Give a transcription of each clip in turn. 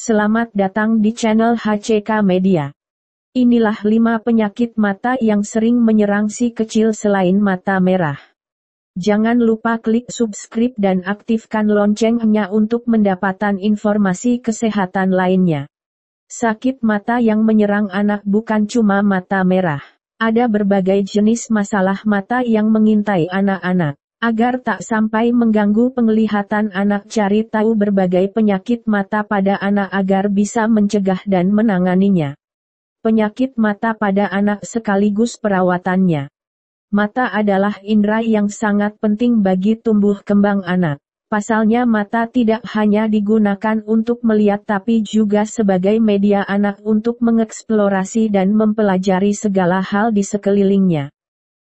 Selamat datang di channel HCK Media. Inilah 5 penyakit mata yang sering menyerang si kecil selain mata merah. Jangan lupa klik subscribe dan aktifkan loncengnya untuk mendapatkan informasi kesehatan lainnya. Sakit mata yang menyerang anak bukan cuma mata merah. Ada berbagai jenis masalah mata yang mengintai anak-anak agar tak sampai mengganggu penglihatan anak cari tahu berbagai penyakit mata pada anak agar bisa mencegah dan menanganinya. Penyakit mata pada anak sekaligus perawatannya. Mata adalah indera yang sangat penting bagi tumbuh kembang anak. Pasalnya mata tidak hanya digunakan untuk melihat tapi juga sebagai media anak untuk mengeksplorasi dan mempelajari segala hal di sekelilingnya.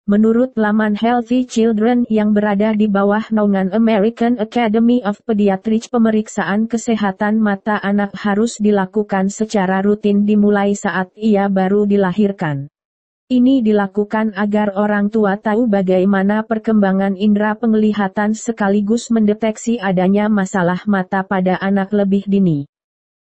Menurut laman Healthy Children yang berada di bawah naungan American Academy of Pediatrics pemeriksaan kesehatan mata anak harus dilakukan secara rutin dimulai saat ia baru dilahirkan. Ini dilakukan agar orang tua tahu bagaimana perkembangan indera penglihatan sekaligus mendeteksi adanya masalah mata pada anak lebih dini.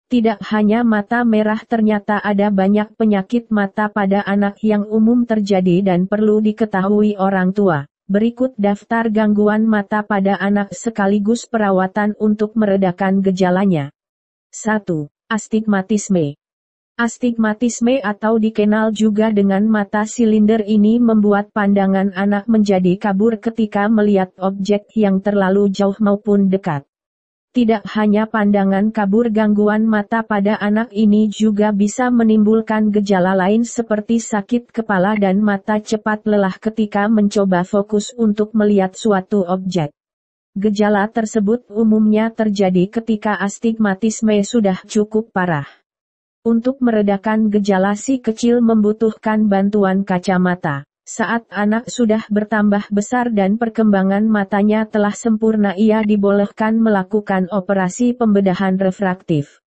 Tidak hanya mata merah ternyata ada banyak penyakit mata pada anak yang umum terjadi dan perlu diketahui orang tua. Berikut daftar gangguan mata pada anak sekaligus perawatan untuk meredakan gejalanya. 1. Astigmatisme Astigmatisme atau dikenal juga dengan mata silinder ini membuat pandangan anak menjadi kabur ketika melihat objek yang terlalu jauh maupun dekat. Tidak hanya pandangan kabur gangguan mata pada anak ini juga bisa menimbulkan gejala lain seperti sakit kepala dan mata cepat lelah ketika mencoba fokus untuk melihat suatu objek. Gejala tersebut umumnya terjadi ketika astigmatisme sudah cukup parah. Untuk meredakan gejala si kecil membutuhkan bantuan kacamata. Saat anak sudah bertambah besar dan perkembangan matanya telah sempurna ia dibolehkan melakukan operasi pembedahan refraktif.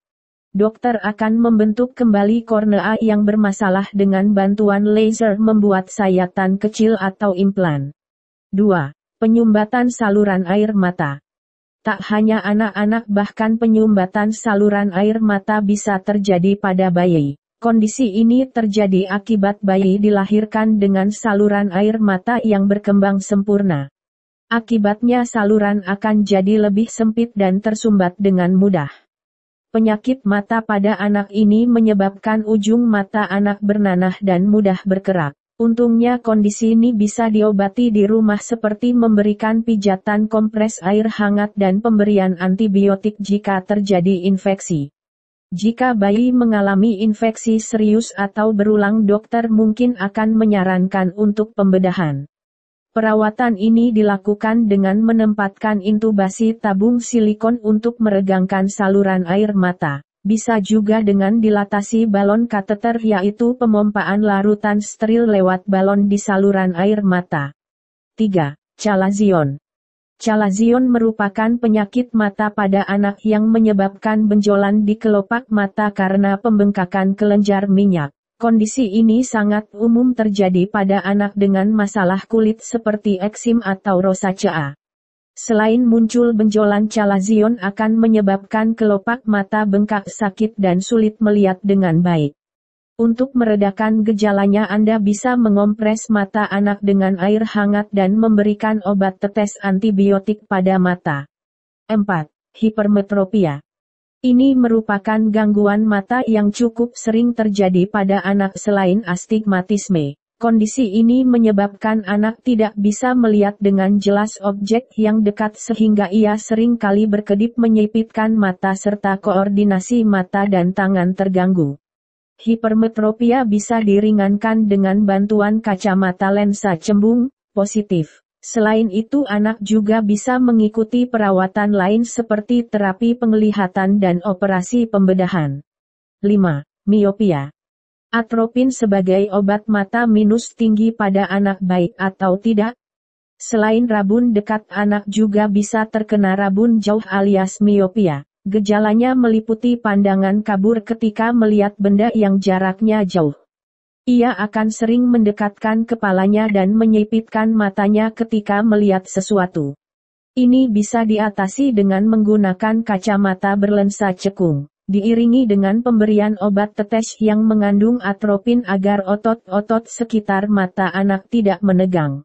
Dokter akan membentuk kembali kornea yang bermasalah dengan bantuan laser membuat sayatan kecil atau implan. 2. Penyumbatan saluran air mata. Tak hanya anak-anak bahkan penyumbatan saluran air mata bisa terjadi pada bayi. Kondisi ini terjadi akibat bayi dilahirkan dengan saluran air mata yang berkembang sempurna. Akibatnya saluran akan jadi lebih sempit dan tersumbat dengan mudah. Penyakit mata pada anak ini menyebabkan ujung mata anak bernanah dan mudah berkerak. Untungnya kondisi ini bisa diobati di rumah seperti memberikan pijatan kompres air hangat dan pemberian antibiotik jika terjadi infeksi. Jika bayi mengalami infeksi serius atau berulang dokter mungkin akan menyarankan untuk pembedahan. Perawatan ini dilakukan dengan menempatkan intubasi tabung silikon untuk meregangkan saluran air mata bisa juga dengan dilatasi balon kateter yaitu pemompaan larutan steril lewat balon di saluran air mata. 3. Calazion Chalazion merupakan penyakit mata pada anak yang menyebabkan benjolan di kelopak mata karena pembengkakan kelenjar minyak. Kondisi ini sangat umum terjadi pada anak dengan masalah kulit seperti eksim atau rosacea. Selain muncul benjolan chalazion akan menyebabkan kelopak mata bengkak sakit dan sulit melihat dengan baik. Untuk meredakan gejalanya Anda bisa mengompres mata anak dengan air hangat dan memberikan obat tetes antibiotik pada mata. 4. Hipermetropia ini merupakan gangguan mata yang cukup sering terjadi pada anak selain astigmatisme. Kondisi ini menyebabkan anak tidak bisa melihat dengan jelas objek yang dekat sehingga ia sering kali berkedip menyipitkan mata serta koordinasi mata dan tangan terganggu hipermetropia bisa diringankan dengan bantuan kacamata lensa cembung, positif. Selain itu anak juga bisa mengikuti perawatan lain seperti terapi penglihatan dan operasi pembedahan. 5. Miopia Atropin sebagai obat mata minus tinggi pada anak baik atau tidak? Selain rabun dekat anak juga bisa terkena rabun jauh alias miopia. Gejalanya meliputi pandangan kabur ketika melihat benda yang jaraknya jauh. Ia akan sering mendekatkan kepalanya dan menyipitkan matanya ketika melihat sesuatu. Ini bisa diatasi dengan menggunakan kacamata berlensa cekung diiringi dengan pemberian obat tetes yang mengandung atropin agar otot-otot sekitar mata anak tidak menegang.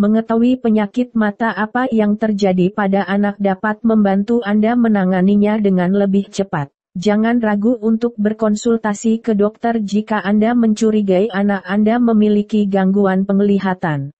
Mengetahui penyakit mata apa yang terjadi pada anak dapat membantu Anda menanganinya dengan lebih cepat. Jangan ragu untuk berkonsultasi ke dokter jika Anda mencurigai anak Anda memiliki gangguan penglihatan.